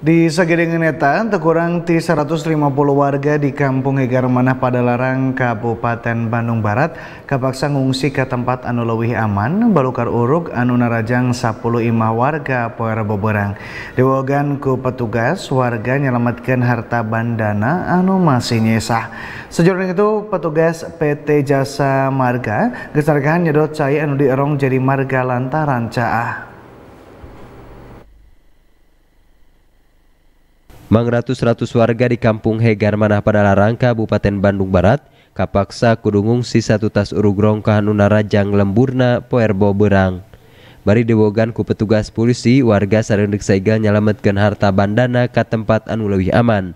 Di Sagedengan Eta, terkurang di 150 warga di Kampung Hegar Manah Larang Kabupaten Bandung Barat, kapaksa ngungsi ke tempat anu leuwih aman, balukar uruk anu narajang 10 imah warga Poera Boberang. Diwogan ku petugas, warga nyelamatkan harta bandana anu masih nyesah. Sejauh itu, petugas PT Jasa Marga, gesargahan nyedot cai anu erong jadi marga lantaran caah. Mangratus-ratus warga di Kampung Hegar Hegarmanah Padalarang, Kabupaten Bandung Barat, kapaksa kudungung sisa tas urugrong kahanuna rajang Jang Lemburna, Poerbo Berang. Bari dewogan ku petugas polisi, warga sarindik saigal nyelamatkan harta bandana ke tempat anu lebih aman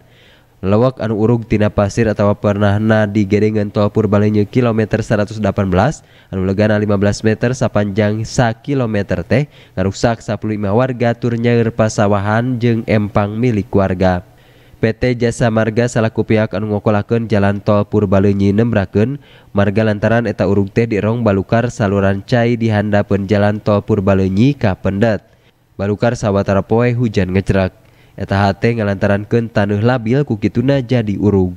lewak anu urug tina pasir atau pernahna di gedengan tol Purbalenyi kilometer 118 anu legana 15 meter sepanjang sa kilometer teh ngaruksak 15 warga turnya pasawahan jeng empang milik warga PT Jasa Marga salahku pihak anu ngokolakeun jalan tol Purbalenyi nembrakeun marga lantaran eta urug teh di rong balukar saluran cai di handapeun jalan tol Purbalenyi ka Pendet. Balukar sawatara poe hujan ngecerak eta ngelantaran ken tanuh labil kukituna jadi urug.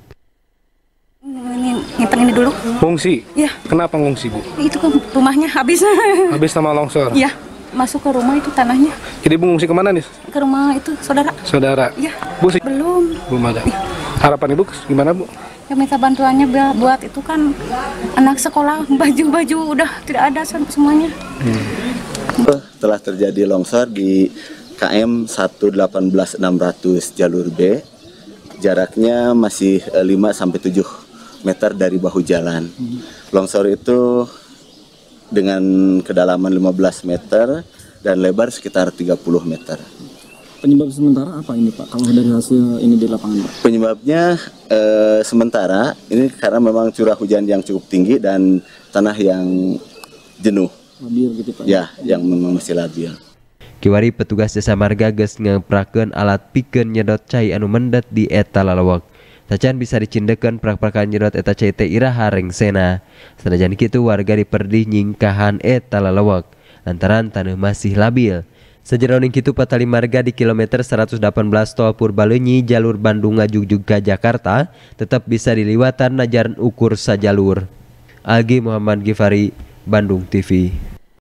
Nginteng ini dulu. Fungsi? Iya. Kenapa ngungsi, Bu? Itu kan rumahnya habis. habis sama longsor? Iya. Masuk ke rumah itu tanahnya. Jadi Bu ngungsi kemana nih? Ke rumah itu saudara. Saudara? Iya. Bu sih? Belum. Belum ada. Ya. Harapan Ibu gimana, Bu? Ya minta bantuannya buat itu kan anak sekolah baju-baju udah tidak ada semuanya. Hmm. Telah terjadi longsor di KM 118 600 jalur B jaraknya masih 5 eh, sampai 7 meter dari bahu jalan. Hmm. Longsor itu dengan kedalaman 15 meter dan lebar sekitar 30 meter. Penyebab sementara apa ini Pak? Kalau dari hasil ini di lapangan Pak? Penyebabnya e, sementara ini karena memang curah hujan yang cukup tinggi dan tanah yang jenuh. Labil gitu Pak? Ya, ya. yang memang masih labil. Kiwari petugas jasa marga ges ngepraken alat piken nyedot cai anu mendat di eta lalawak. Tacan bisa dicindakan prak-prakan nyedot eta cai teh iraha rengsena. Senajan kitu warga diperdih nyingkahan eta lalawak lantaran tanah masih labil. Sejeroning kitu patali marga di kilometer 118 tol Purbalenyi jalur Bandung ngajugjug ke Jakarta tetap bisa diliwatan najaran ukur sajalur. Algi Muhammad Gifari, Bandung TV.